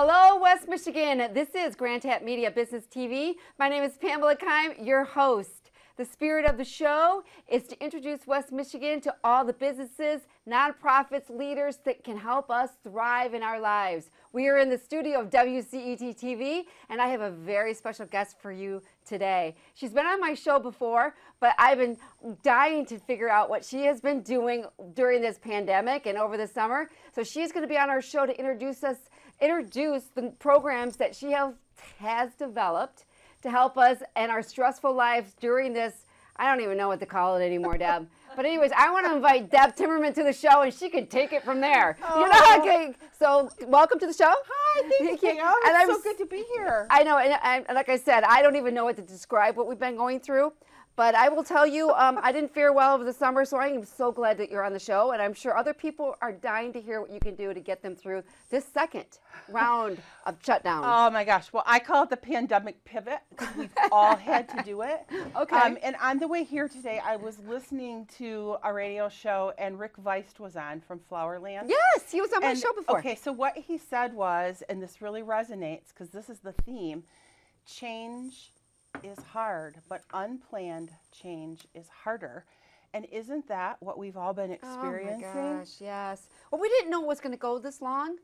Hello, West Michigan. This is Grand Tap Media Business TV. My name is Pamela Kime, your host. The spirit of the show is to introduce West Michigan to all the businesses, nonprofits, leaders that can help us thrive in our lives. We are in the studio of WCET TV, and I have a very special guest for you today. She's been on my show before, but I've been dying to figure out what she has been doing during this pandemic and over the summer. So she's going to be on our show to introduce us introduce the programs that she have, has developed to help us and our stressful lives during this. I don't even know what to call it anymore, Deb. But anyways, I want to invite Deb Timmerman to the show, and she can take it from there. Oh. You know, okay. Oh. So welcome to the show. Hi, thank you. Oh, it's and I'm, so good to be here. I know, and, and like I said, I don't even know what to describe what we've been going through. But I will tell you, um, I didn't fare well over the summer, so I am so glad that you're on the show. And I'm sure other people are dying to hear what you can do to get them through this second round of shutdowns. Oh my gosh. Well, I call it the pandemic pivot because we've all had to do it. Okay. Um, and on the way here today, I was listening to a radio show, and Rick Veist was on from Flowerland. Yes, he was on my show before. Okay, so what he said was, and this really resonates because this is the theme change is hard, but unplanned change is harder. And isn't that what we've all been experiencing? Oh my gosh, yes. Well, we didn't know it was going to go this long.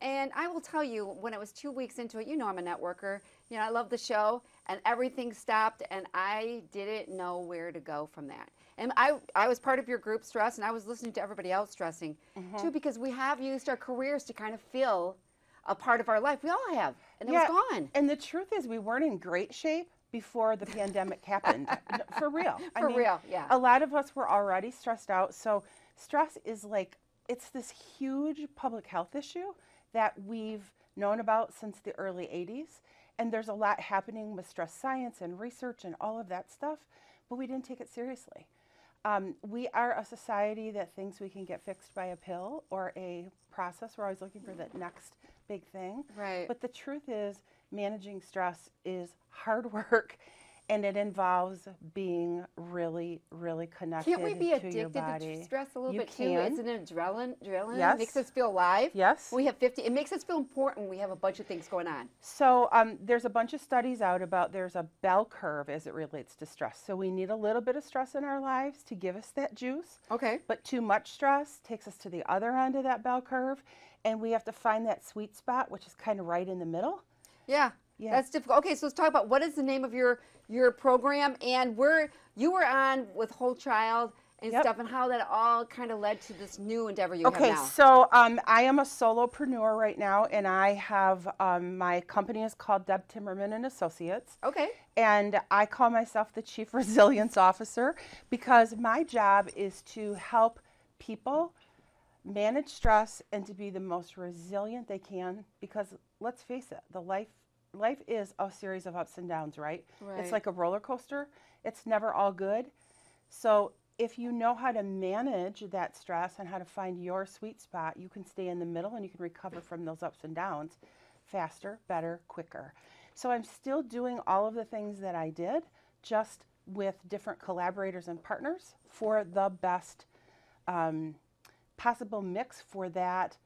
And I will tell you, when it was two weeks into it, you know I'm a networker. You know, I love the show, and everything stopped, and I didn't know where to go from that. And I, I was part of your group stress, and I was listening to everybody else stressing mm -hmm. too, because we have used our careers to kind of fill a part of our life. We all have, and it was gone. And the truth is, we weren't in great shape, before the pandemic happened. For real. I For mean, real, yeah. A lot of us were already stressed out. So stress is like it's this huge public health issue that we've known about since the early 80s. And there's a lot happening with stress science and research and all of that stuff, but we didn't take it seriously. Um, we are a society that thinks we can get fixed by a pill or a process. We're always looking for the next big thing. Right. But the truth is, managing stress is hard work and it involves being really, really connected. Can't we be to addicted to stress a little you bit can. too? not an adrenaline. adrenaline yes. makes us feel alive. Yes. We have 50. It makes us feel important. We have a bunch of things going on. So um, there's a bunch of studies out about there's a bell curve as it relates to stress. So we need a little bit of stress in our lives to give us that juice. Okay. But too much stress takes us to the other end of that bell curve, and we have to find that sweet spot, which is kind of right in the middle. Yeah. Yeah. That's difficult. Okay, so let's talk about what is the name of your your program and where you were on with Whole Child and yep. stuff and how that all kind of led to this new endeavor you okay, have now. so um, I am a solopreneur right now and I have um, my company is called Deb Timmerman and Associates. Okay. And I call myself the Chief Resilience Officer because my job is to help people manage stress and to be the most resilient they can because let's face it the life life is a series of ups and downs right, right. it's like a roller coaster it's never all good so if you know how to manage that stress and how to find your sweet spot you can stay in the middle and you can recover from those ups and downs faster better quicker so i'm still doing all of the things that i did just with different collaborators and partners for the best um, possible mix for that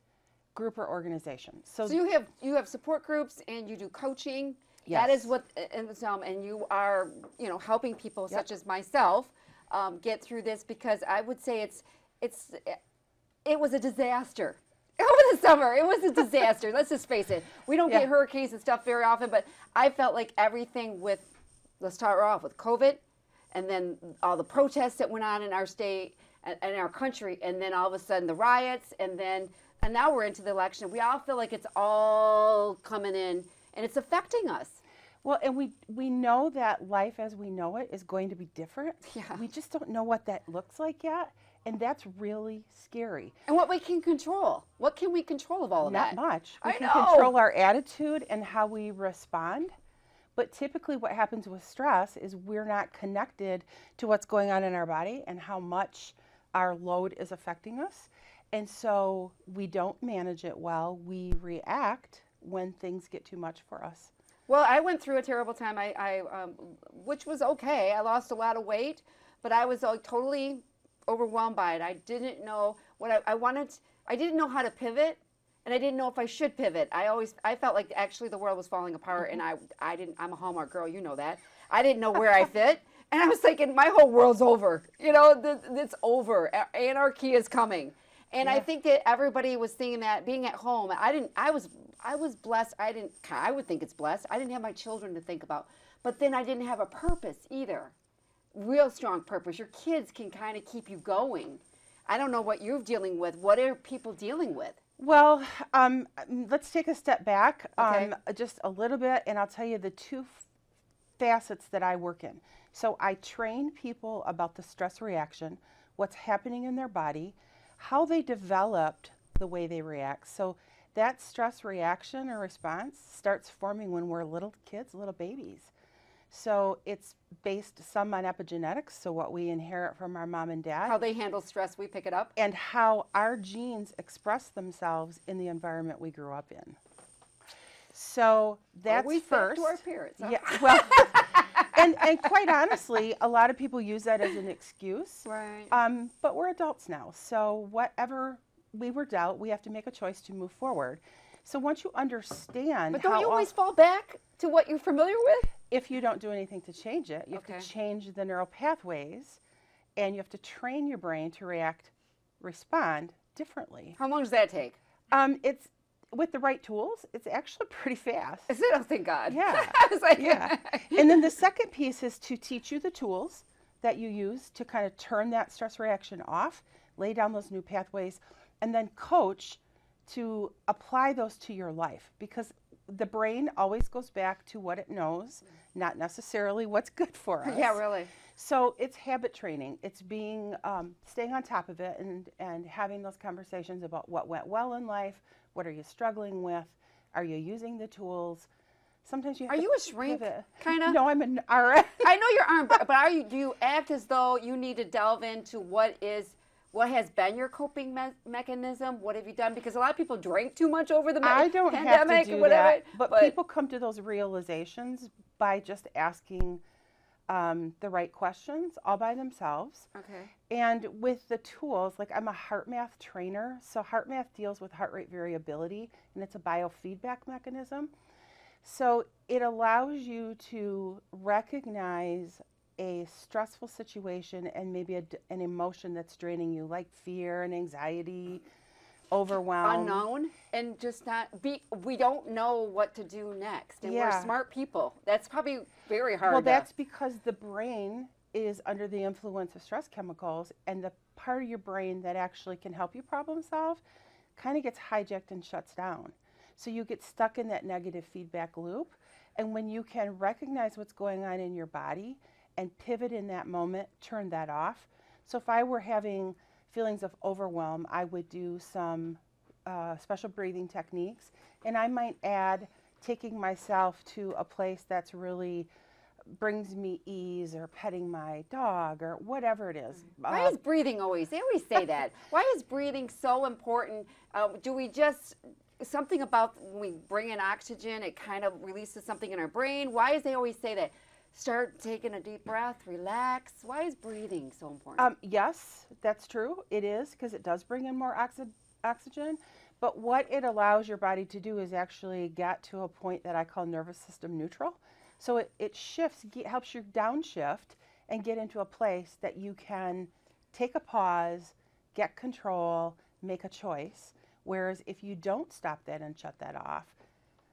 group or organization. So, so you have you have support groups and you do coaching. Yes. That is what uh, and, um, and you are you know helping people yep. such as myself um, get through this because I would say it's it's it was a disaster over the summer. It was a disaster. Let's just face it. We don't yeah. get hurricanes and stuff very often, but I felt like everything with let's start off with COVID, and then all the protests that went on in our state in our country, and then all of a sudden the riots, and then and now we're into the election. We all feel like it's all coming in, and it's affecting us. Well, and we we know that life as we know it is going to be different. Yeah. We just don't know what that looks like yet, and that's really scary. And what we can control. What can we control of all of Not that? Not much. We I can know. control our attitude and how we respond. But typically, what happens with stress is we're not connected to what's going on in our body and how much our load is affecting us. And so we don't manage it well. We react when things get too much for us. Well, I went through a terrible time. I, I um, which was okay. I lost a lot of weight, but I was like totally overwhelmed by it. I didn't know what I, I wanted. I didn't know how to pivot, and I didn't know if I should pivot. I always I felt like actually the world was falling apart, and mm-hmm. I I didn't. I'm a Hallmark girl, you know that. I didn't know where I fit. And I was thinking, my whole world's over. You know, it's over. Anarchy is coming. And yeah. I think that everybody was thinking that being at home, I didn't, I was, I was blessed. I didn't, I would think it's blessed. I didn't have my children to think about, but then I didn't have a purpose either. Real strong purpose. Your kids can kind of keep you going. I don't know what you're dealing with. What are people dealing with? Well, um, let's take a step back okay. um, just a little bit, and I'll tell you the two facets that I work in. So I train people about the stress reaction, what's happening in their body, how they developed the way they react. So that stress reaction or response starts forming when we're little kids, little babies. So it's based some on epigenetics, so what we inherit from our mom and dad. How they handle stress, we pick it up. And how our genes express themselves in the environment we grew up in. So that's Are we first. To our parents. Huh? Yeah. Well, and, and quite honestly, a lot of people use that as an excuse. Right. Um, but we're adults now, so whatever we were dealt, we have to make a choice to move forward. So once you understand, but don't you always fall back to what you're familiar with? If you don't do anything to change it, you okay. have to change the neural pathways, and you have to train your brain to react, respond differently. How long does that take? Um, it's with the right tools, it's actually pretty fast. Is it? Oh, thank God. Yeah. like, yeah. and then the second piece is to teach you the tools that you use to kind of turn that stress reaction off, lay down those new pathways, and then coach to apply those to your life because the brain always goes back to what it knows, not necessarily what's good for us. yeah, really. So it's habit training. It's being um, staying on top of it and and having those conversations about what went well in life, what are you struggling with? Are you using the tools? Sometimes you are you a shrink kind of? No, I'm an RN. I know you're RN, but, are you? Do you act as though you need to delve into what is what has been your coping me mechanism? What have you done? Because a lot of people drink too much over the I don't pandemic, have to do whatever. That, but, but, people come to those realizations by just asking um, the right questions all by themselves. Okay. And with the tools, like I'm a heart math trainer, so heart math deals with heart rate variability and it's a biofeedback mechanism. So it allows you to recognize a stressful situation and maybe a, an emotion that's draining you, like fear and anxiety, overwhelmed unknown and just not be we don't know what to do next and yeah. we're smart people that's probably very hard well to, that's because the brain is under the influence of stress chemicals and the part of your brain that actually can help you problem solve kind of gets hijacked and shuts down so you get stuck in that negative feedback loop and when you can recognize what's going on in your body and pivot in that moment turn that off so if i were having feelings of overwhelm, I would do some uh, special breathing techniques. And I might add taking myself to a place that's really brings me ease or petting my dog or whatever it is. Mm. Why uh, is um, breathing always, they always say that. Why is breathing so important? Uh, do we just, something about when we bring in oxygen, it kind of releases something in our brain. Why is they always say that? start taking a deep breath, relax. Why is breathing so important? Um, yes, that's true. It is because it does bring in more oxygen. But what it allows your body to do is actually get to a point that I call nervous system neutral. So it, it shifts, get, helps you downshift and get into a place that you can take a pause, get control, make a choice. Whereas if you don't stop that and shut that off,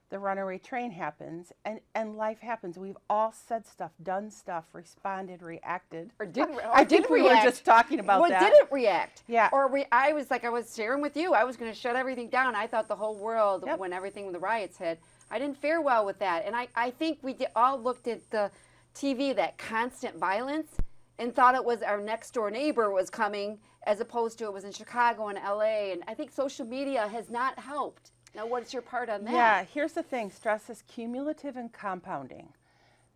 the runaway train happens and and life happens we've all said stuff done stuff responded reacted or didn't i did think we react. were just talking about well, that didn't react yeah or we i was like i was sharing with you i was going to shut everything down i thought the whole world yep. when everything the riots hit i didn't fare well with that and i i think we did, all looked at the tv that constant violence and thought it was our next door neighbor was coming as opposed to it was in chicago and la and i think social media has not helped now, what's your part on that? Yeah, here's the thing stress is cumulative and compounding.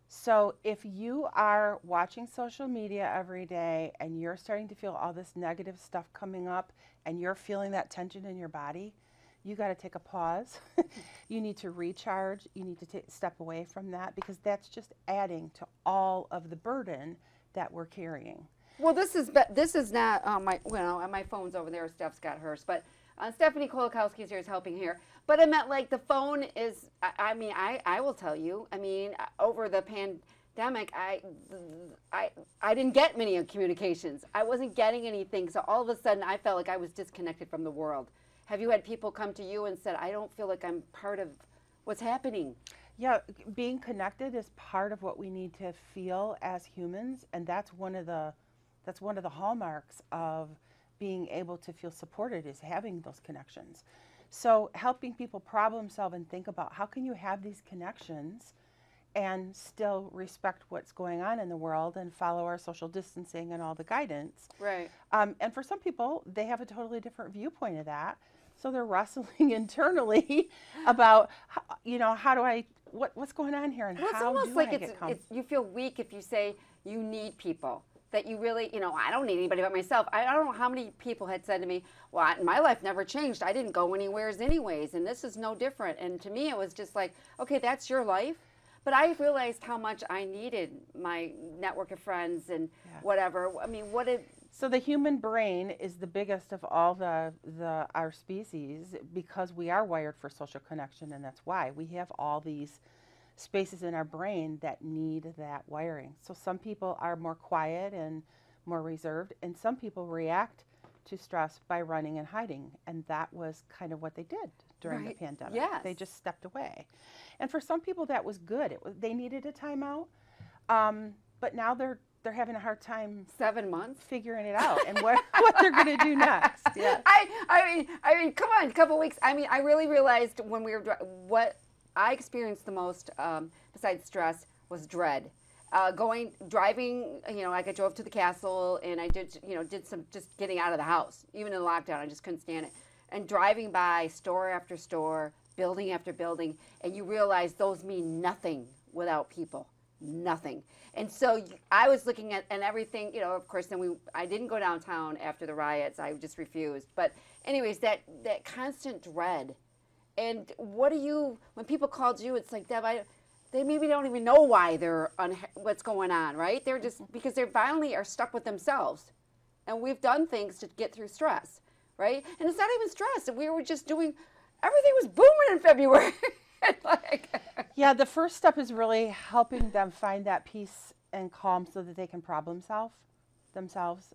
So, if you are watching social media every day and you're starting to feel all this negative stuff coming up and you're feeling that tension in your body, you got to take a pause. you need to recharge. You need to t- step away from that because that's just adding to all of the burden that we're carrying. Well, this is be- this is not um, my you know, and my phone's over there. Steph's got hers, but uh, Stephanie is here is helping here. But I meant like the phone is, I, I mean, I, I will tell you, I mean, uh, over the pandemic, I, I, I didn't get many communications. I wasn't getting anything. So all of a sudden I felt like I was disconnected from the world. Have you had people come to you and said, I don't feel like I'm part of what's happening? Yeah, being connected is part of what we need to feel as humans. And that's one of the, that's one of the hallmarks of being able to feel supported is having those connections. So helping people problem solve and think about how can you have these connections and still respect what's going on in the world and follow our social distancing and all the guidance. Right. Um, and for some people, they have a totally different viewpoint of that. So they're wrestling internally about, you know, how do I, what, what's going on here and well, how do like I get comfortable? You feel weak if you say you need people that you really, you know, I don't need anybody but myself. I don't know how many people had said to me, well, my life never changed. I didn't go anywheres anyways, and this is no different. And to me, it was just like, okay, that's your life. But I realized how much I needed my network of friends and yeah. whatever. I mean, what did so the human brain is the biggest of all the, the our species because we are wired for social connection and that's why we have all these spaces in our brain that need that wiring. So some people are more quiet and more reserved, and some people react to stress by running and hiding. And that was kind of what they did during right. the pandemic. Yes. They just stepped away. And for some people, that was good. It they needed a timeout. Um, but now they're they're having a hard time seven months figuring it out and what, what they're going to do next. Yeah. I, I mean, I mean, come on, a couple weeks. I mean, I really realized when we were what I experienced the most, um, besides stress, was dread. Uh, going driving you know like i drove to the castle and i did you know did some just getting out of the house even in lockdown i just couldn't stand it and driving by store after store building after building and you realize those mean nothing without people nothing and so i was looking at and everything you know of course then we i didn't go downtown after the riots i just refused but anyways that that constant dread and what do you when people called you it's like deb i they maybe don't even know why they're on what's going on right they're just mm-hmm. because they finally are stuck with themselves and we've done things to get through stress right and it's not even stress we were just doing everything was booming in february like, yeah the first step is really helping them find that peace and calm so that they can problem solve themselves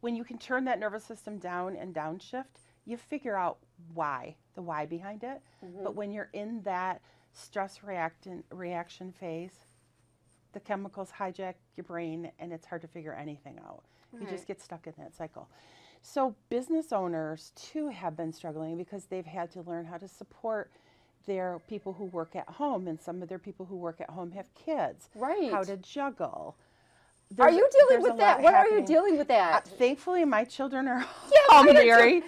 when you can turn that nervous system down and downshift you figure out why, the why behind it. Mm-hmm. But when you're in that stress reactant reaction phase, the chemicals hijack your brain and it's hard to figure anything out. Right. You just get stuck in that cycle. So business owners too have been struggling because they've had to learn how to support their people who work at home and some of their people who work at home have kids. Right. How to juggle. There's, are you dealing with that? What happening. are you dealing with that? Uh, thankfully, my children are yeah, home, Mary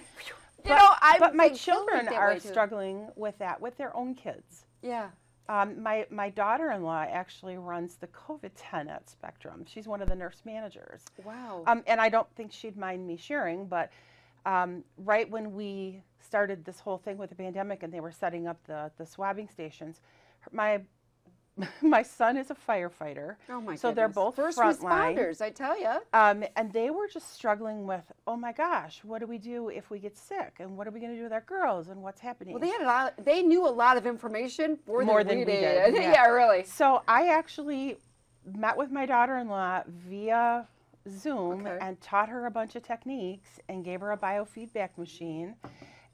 you but, know, I but my children are struggling with that with their own kids. Yeah. Um, my my daughter-in-law actually runs the COVID-10 at Spectrum. She's one of the nurse managers. Wow. Um, and I don't think she'd mind me sharing, but um, right when we started this whole thing with the pandemic and they were setting up the the swabbing stations, my my son is a firefighter. Oh my! So goodness. they're both first responders. Line. I tell you. Um, and they were just struggling with, oh my gosh, what do we do if we get sick, and what are we going to do with our girls, and what's happening? Well, they had a lot. They knew a lot of information more, more than, than, we, did. did. Yeah. yeah, really. So I actually met with my daughter-in-law via Zoom okay. and taught her a bunch of techniques and gave her a biofeedback machine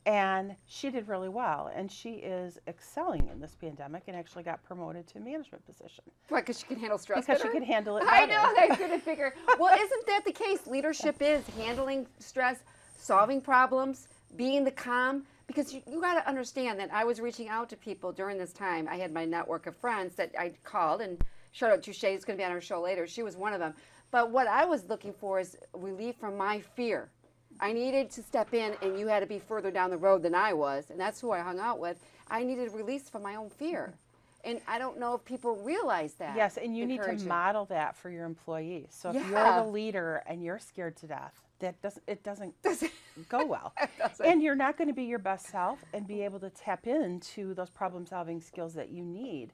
and she did really well, and she is excelling in this pandemic, and actually got promoted to management position. Right, because she can handle stress. Because better? she can handle it. Better. I know that's could to figure. well, isn't that the case? Leadership is handling stress, solving problems, being the calm. Because you, you got to understand that I was reaching out to people during this time. I had my network of friends that I called, and Charlotte Touche is going to be on our show later. She was one of them. But what I was looking for is relief from my fear I needed to step in, and you had to be further down the road than I was, and that's who I hung out with. I needed release from my own fear. And I don't know if people realize that. Yes, and you need to model that for your employees. So if yeah. you're the leader and you're scared to death, that doesn't it doesn't go well. and you're not going to be your best self and be able to tap into those problem-solving skills that you need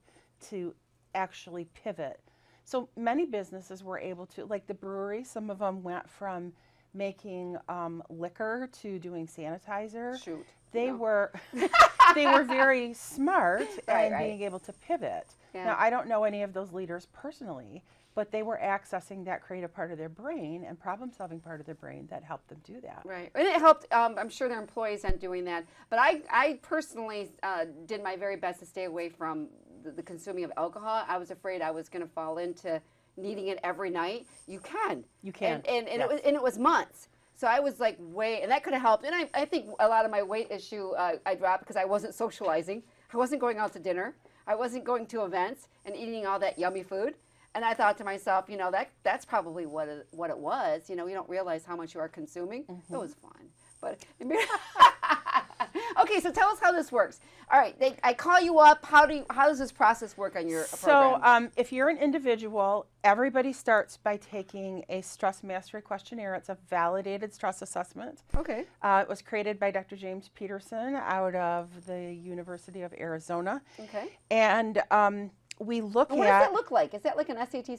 to actually pivot. So many businesses were able to like the brewery, some of them went from making um, liquor to doing sanitizer. Shoot. They no. were they were very smart right, and right. being able to pivot. Yeah. Now I don't know any of those leaders personally, but they were accessing that creative part of their brain and problem solving part of their brain that helped them do that. Right, and it helped. Um, I'm sure their employees aren't doing that, but I I personally uh, did my very best to stay away from the, the consuming of alcohol. I was afraid I was going to fall into needing it every night, you can. You can. And, and, and yes. it, was, and it was months. So I was like, wait, and that could have helped. And I, I think a lot of my weight issue uh, I dropped because I wasn't socializing. I wasn't going out to dinner. I wasn't going to events and eating all that yummy food. And I thought to myself, you know, that that's probably what it, what it was. You know, you don't realize how much you are consuming. Mm-hmm. It was fun, but. Okay, so tell us how this works. All right, they, I call you up. How do you, how does this process work on your so, um, if you're an individual, everybody starts by taking a stress mastery questionnaire. It's a validated stress assessment. Okay. Uh, it was created by Dr. James Peterson out of the University of Arizona. Okay. And um, we look what at. What does that look like? Is that like an SAT?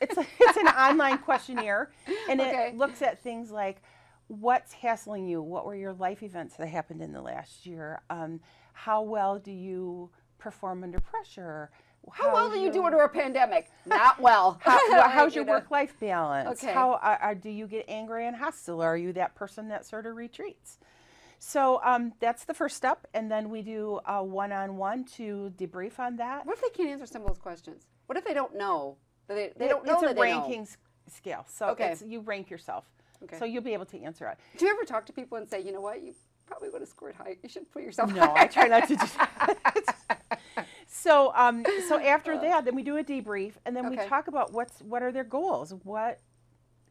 It's, a, it's an online questionnaire, and okay. it looks at things like what's hassling you? What were your life events that happened in the last year? Um, how well do you perform under pressure? How, how well do you do under a pandemic? Not well. how, well how's your work-life balance? Okay. How uh, uh, do you get angry and hostile? Are you that person that sort of retreats? So um, that's the first step, and then we do a one-on-one to debrief on that. What if they can't answer some of those questions? What if they don't know? They, they don't know it's a rankings scale, so okay. you rank yourself. Okay. So you'll be able to answer it. Do you ever talk to people and say, you know what, you probably would have scored high. You should put yourself. No, I try not to do that. so, um, so after uh, that, then we do a debrief, and then okay. we talk about what's what are their goals. What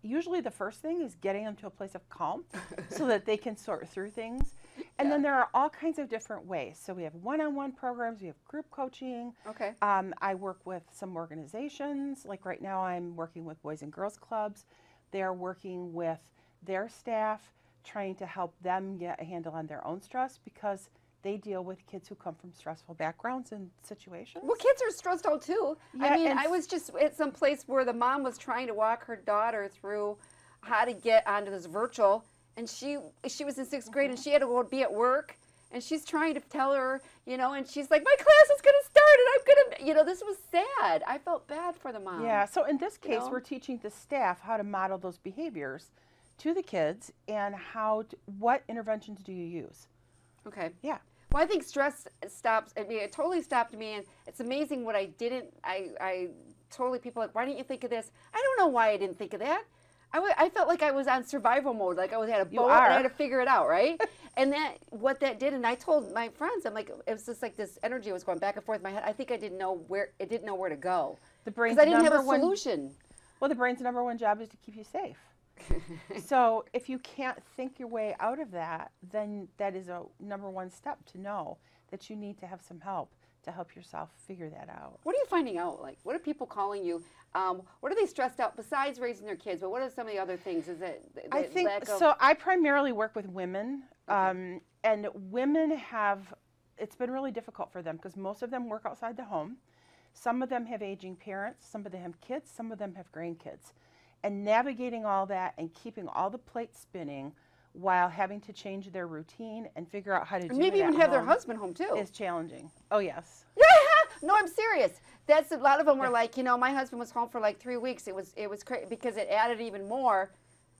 usually the first thing is getting them to a place of calm, so that they can sort through things. And yeah. then there are all kinds of different ways. So we have one-on-one programs, we have group coaching. Okay. Um, I work with some organizations. Like right now, I'm working with Boys and Girls Clubs they're working with their staff, trying to help them get a handle on their own stress because they deal with kids who come from stressful backgrounds and situations. Well, kids are stressed out too. Yeah, I mean, I was just at some place where the mom was trying to walk her daughter through how to get onto this virtual, and she she was in 6th grade mm -hmm. and she had to be at work, and she's trying to tell her, you know, and she's like, my class is gonna hurt and I'm going to, you know, this was sad. I felt bad for the mom. Yeah. So in this case, you know? we're teaching the staff how to model those behaviors to the kids and how, to, what interventions do you use? Okay. Yeah. Well, I think stress stops. I mean, it totally stopped me, and it's amazing what I didn't. I, I totally people like, why didn't you think of this? I don't know why I didn't think of that. I, w- I felt like I was on survival mode. Like I was had a bow and I had to figure it out, right? and that what that did, and I told my friends, I'm like, it was just like this energy was going back and forth in my head. I think I didn't know where it didn't know where to go. The brain's I didn't have a solution. One, well, the brain's number one job is to keep you safe. so if you can't think your way out of that, then that is a number one step to know that you need to have some help to help yourself figure that out. What are you finding out? Like, what are people calling you? Um, what are they stressed out besides raising their kids? But what are some of the other things? Is it? I think so. I primarily work with women, okay. Um, and women have. It's been really difficult for them because most of them work outside the home. Some of them have aging parents. Some of them have kids. Some of them have grandkids, and navigating all that and keeping all the plates spinning while having to change their routine and figure out how to do maybe even have their husband home too is challenging. Oh yes. no, I'm serious. That's a lot of them were yeah. like, you know, my husband was home for like three weeks. It was it was crazy because it added even more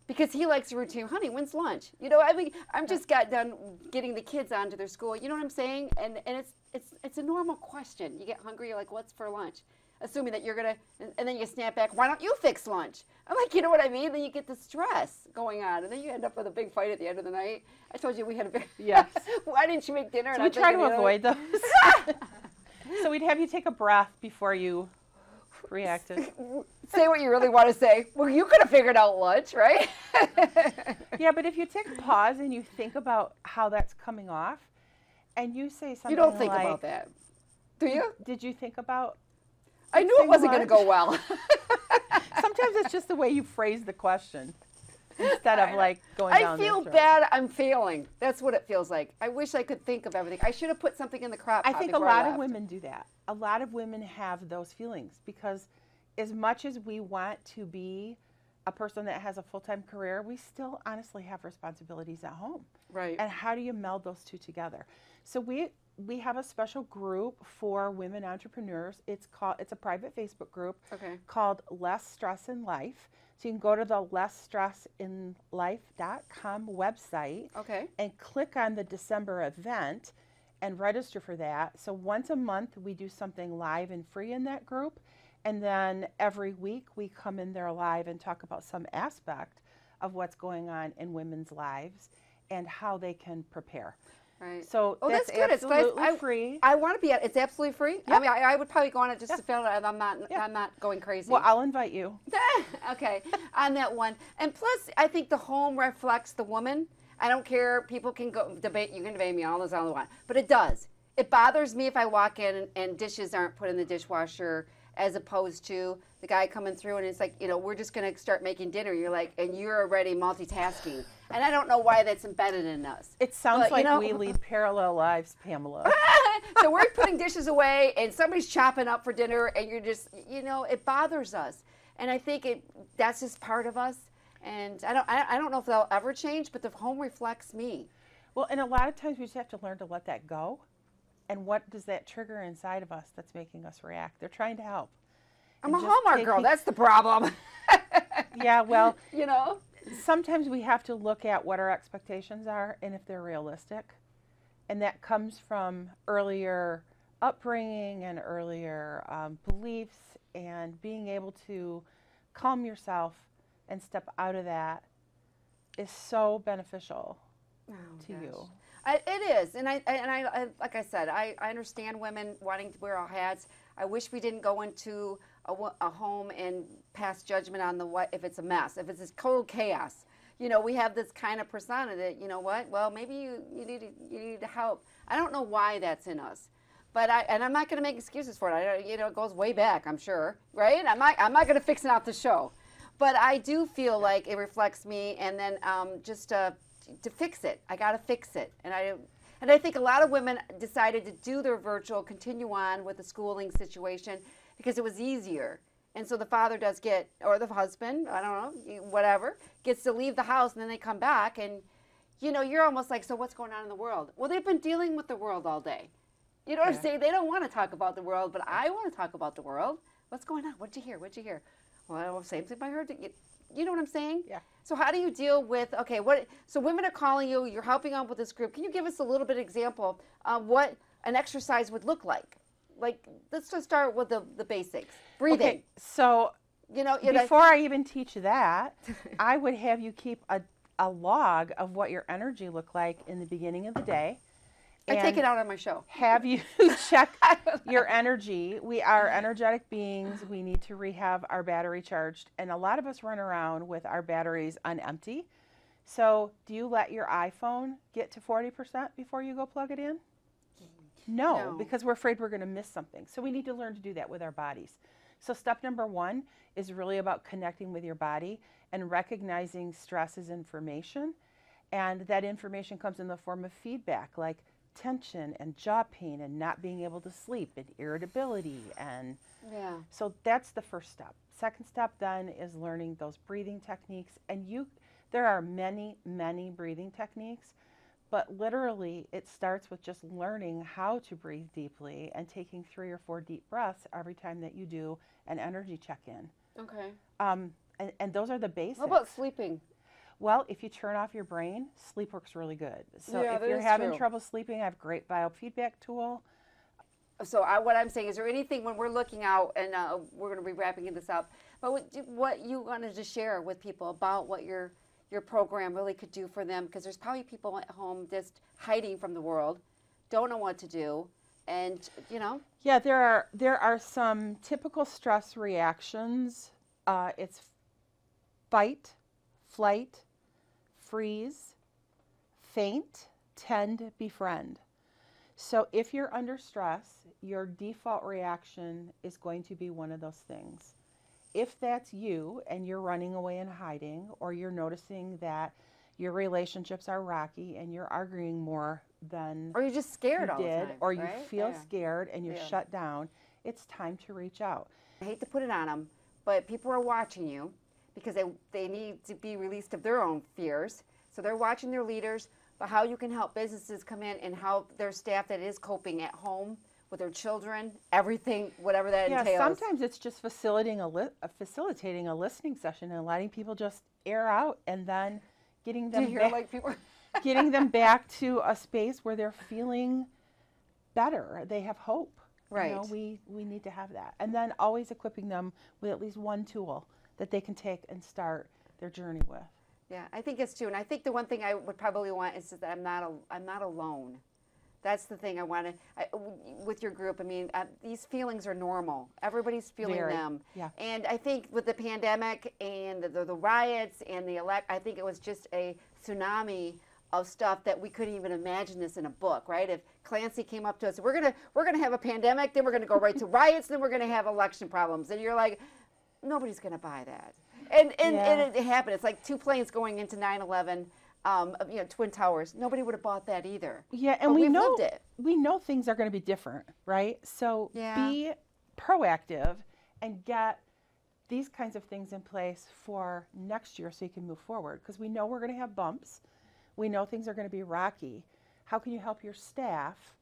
because he likes routine. Honey, when's lunch? You know, I mean, I'm just got done getting the kids onto their school. You know what I'm saying? And and it's it's it's a normal question. You get hungry, you're like, what's for lunch? assuming that you're going to, and then you snap back, why don't you fix lunch? I'm like, you know what I mean? Then you get the stress going on, and then you end up with a big fight at the end of the night. I told you we had a big, yes. why didn't you make dinner? So we try to avoid those. so we'd have you take a breath before you reacted. say what you really want to say. Well, you could have figured out lunch, right? yeah, but if you take a pause and you think about how that's coming off, and you say something, you don't think like, about that, do you? Did you think about I knew it wasn't going to go well. Sometimes it's just the way you phrase the question instead of like going. I feel bad. I'm failing. That's what it feels like. I wish I could think of everything. I should have put something in the crop. I think a lot of women do that. A lot of women have those feelings because, as much as we want to be a person that has a full time career, we still honestly have responsibilities at home. Right. And how do you meld those two together? So we we have a special group for women entrepreneurs. It's called it's a private Facebook group okay. called Less Stress in Life. So you can go to the lessstressinlife.com website okay. and click on the December event and register for that. So once a month we do something live and free in that group and then every week we come in there live and talk about some aspect of what's going on in women's lives and how they can prepare. Right. So oh, that's, that's good. It's I, free. I want to be at. It's absolutely free. Yep. I mean, I, I, would probably go on it just yep. to feel it. I'm not. Yep. I'm not going crazy. Well, I'll invite you. okay, on that one. And plus, I think the home reflects the woman. I don't care. People can go debate. You can debate me all those all the want, but it does. It bothers me if I walk in and, and dishes aren't put in the dishwasher as opposed to the guy coming through and it's like, you know, we're just going to start making dinner. You're like, and you're already multitasking. And I don't know why that's embedded in us. It sounds but, like you know, we lead parallel lives, Pamela. so we're putting dishes away and somebody's chopping up for dinner and you're just, you know, it bothers us. And I think it that's just part of us. And I don't, I, I don't know if that'll ever change, but the home reflects me. Well, and a lot of times we just have to learn to let that go and what does that trigger inside of us that's making us react? They're trying to help. I'm and a Hallmark taking... girl. That's the problem. yeah, well, you know, sometimes we have to look at what our expectations are and if they're realistic. And that comes from earlier upbringing and earlier um, beliefs and being able to calm yourself and step out of that is so beneficial oh, to gosh. you. I, it is, and I and I, I like I said, I, I understand women wanting to wear all hats. I wish we didn't go into a, a home and pass judgment on the what if it's a mess, if it's this cold chaos. You know, we have this kind of persona that you know what? Well, maybe you you need to, you need help. I don't know why that's in us but I and I'm not going to make excuses for it. I, you know, it goes way back, I'm sure, right? I'm not I'm not going to fix it out the show, but I do feel like it reflects me, and then um, just a uh, to fix it. I got to fix it. And I and I think a lot of women decided to do their virtual, continue on with the schooling situation because it was easier. And so the father does get, or the husband, I don't know, whatever, gets to leave the house and then they come back and, you know, you're almost like, so what's going on in the world? Well, they've been dealing with the world all day. You know what I'm saying? They don't want to talk about the world, but I want to talk about the world. What's going on? What'd you hear? What'd you hear? Well, same thing I heard you know what I'm saying? Yeah. So how do you deal with okay? What so women are calling you? You're helping out with this group. Can you give us a little bit example of what an exercise would look like? Like let's just start with the the basics. Breathing. Okay, so you know before I, I even teach that, I would have you keep a a log of what your energy looked like in the beginning of the day I take it out on my show. Have you checked your energy? We are energetic beings. We need to rehab our battery charged. And a lot of us run around with our batteries unempty. So, do you let your iPhone get to 40% before you go plug it in? No, no. because we're afraid we're going to miss something. So, we need to learn to do that with our bodies. So, step number one is really about connecting with your body and recognizing stress as information. And that information comes in the form of feedback, like, tension and jaw pain and not being able to sleep and irritability and yeah. So that's the first step. Second step then is learning those breathing techniques and you there are many many breathing techniques but literally it starts with just learning how to breathe deeply and taking three or four deep breaths every time that you do an energy check-in okay um, and, and those are the basics how about sleeping well, if you turn off your brain, sleep works really good. So yeah, if you're having true. trouble sleeping, I have a great biofeedback tool. So I, what I'm saying is, there anything when we're looking out, and uh, we're going to be wrapping this up, but what, what you wanted to share with people about what your your program really could do for them, because there's probably people at home just hiding from the world, don't know what to do, and you know. Yeah, there are there are some typical stress reactions. Uh, it's fight, flight, freeze, faint, tend, befriend. So if you're under stress, your default reaction is going to be one of those things. If that's you and you're running away and hiding, or you're noticing that your relationships are rocky and you're arguing more than or you're just scared you did, time, or you right? feel yeah. scared and you're yeah. shut down, it's time to reach out. I hate to put it on them, but people are watching you because they, they need to be released of their own fears. So they're watching their leaders, but how you can help businesses come in and help their staff that is coping at home with their children, everything, whatever that yeah, entails. Sometimes it's just facilitating a, li- facilitating a listening session and letting people just air out and then getting them back, like getting them back to a space where they're feeling better. They have hope. Right. You know, we, we need to have that. And then always equipping them with at least one tool that they can take and start their journey with. Yeah, I think it's true. And I think the one thing I would probably want is that I'm not, a, I'm not alone. That's the thing I want to, with your group, I mean, uh, these feelings are normal. Everybody's feeling Very, them. Yeah. And I think with the pandemic and the, the, the riots and the elect, I think it was just a tsunami of stuff that we couldn't even imagine this in a book, right? If Clancy came up to us, we're gonna we're gonna have a pandemic, then we're gonna go right to riots, then we're gonna have election problems, and you're like, nobody's going to buy that. And and, yeah. and it happened. It's like two planes going into 9/11. Um, you know, Twin Towers. Nobody would have bought that either. Yeah, and but we know we know things are going to be different, right? So yeah. be proactive and get these kinds of things in place for next year so you can move forward because we know we're going to have bumps. We know things are going to be rocky. How can you help your staff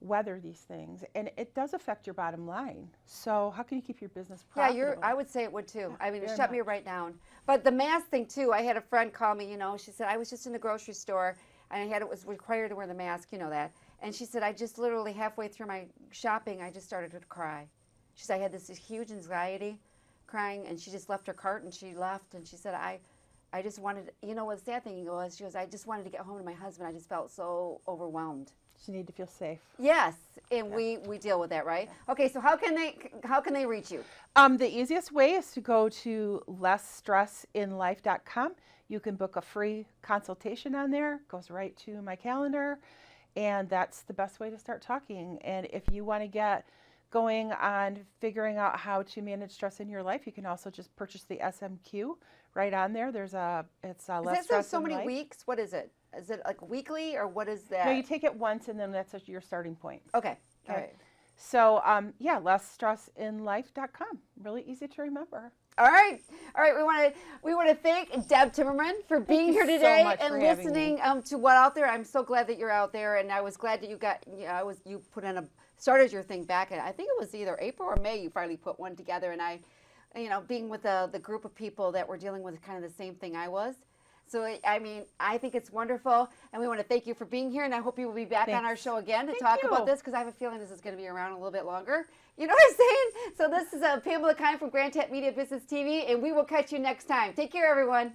weather these things and it does affect your bottom line so how can you keep your business profitable? yeah you're i would say it would too yeah, i mean it shut much. me right down but the mask thing too i had a friend call me you know she said i was just in the grocery store and i had it was required to wear the mask you know that and she said i just literally halfway through my shopping i just started to cry she said i had this huge anxiety crying and she just left her cart and she left and she said i i just wanted you know what the sad thing was she goes i just wanted to get home to my husband i just felt so overwhelmed she need to feel safe. Yes, and yeah. we, we deal with that, right? Yeah. Okay, so how can they how can they reach you? Um, the easiest way is to go to lessstressinlife.com. You can book a free consultation on there. It goes right to my calendar, and that's the best way to start talking. And if you want to get going on figuring out how to manage stress in your life, you can also just purchase the SMQ right on there. There's a it's a is less that stress. So, so many life. weeks. What is it? is it like weekly or what is that? No, you take it once and then that's your starting point. Okay. okay. right. So um, yeah, lessstressinlife.com. Really easy to remember. All right, all right. We want to we want to thank Deb Timmerman for being here today so and listening um, to what out there. I'm so glad that you're out there, and I was glad that you got. You know, I was you put in a started your thing back, and I think it was either April or May. You finally put one together, and I, you know, being with the uh, the group of people that were dealing with kind of the same thing I was. So, I mean, I think it's wonderful. And we want to thank you for being here. And I hope you will be back Thanks. on our show again to thank talk you. about this because I have a feeling this is going to be around a little bit longer. You know what I'm saying? So, this is uh, Pamela Kine from Grand Tech Media Business TV. And we will catch you next time. Take care, everyone.